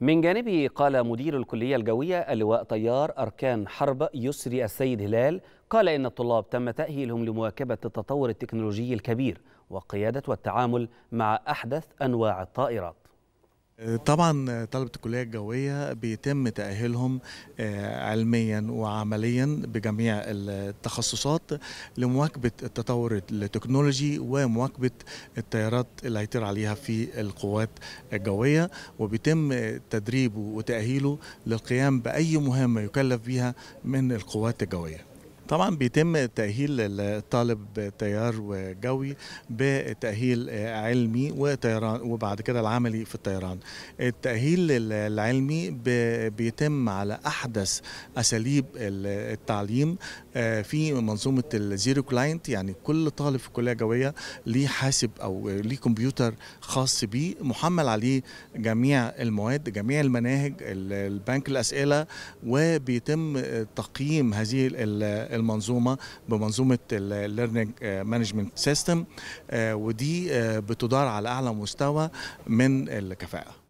من جانبه قال مدير الكلية الجوية اللواء طيار أركان حرب يسري السيد هلال قال إن الطلاب تم تأهيلهم لمواكبة التطور التكنولوجي الكبير وقيادة والتعامل مع أحدث أنواع الطائرات طبعا طلبة الكلية الجوية بيتم تأهيلهم آه، علميا وعمليا بجميع التخصصات لمواكبة التطور التكنولوجي ومواكبة التيارات اللي هيطير عليها في القوات الجوية وبيتم تدريبه وتأهيله للقيام بأي مهمة يكلف بها من القوات الجوية طبعا بيتم تأهيل الطالب تيار وجوي بتأهيل علمي وطيران وبعد كده العملي في الطيران التأهيل العلمي بيتم على أحدث أساليب التعليم آه، في منظومة الزيرو كلاينت يعني كل طالب في كلية جوية ليه حاسب أو ليه كمبيوتر خاص بيه محمل عليه جميع المواد جميع المناهج البنك الأسئلة وبيتم تقييم هذه المنظومه بمنظومه الليرنينج مانجمنت سيستم ودي آه، بتدار على اعلى مستوى من الكفاءه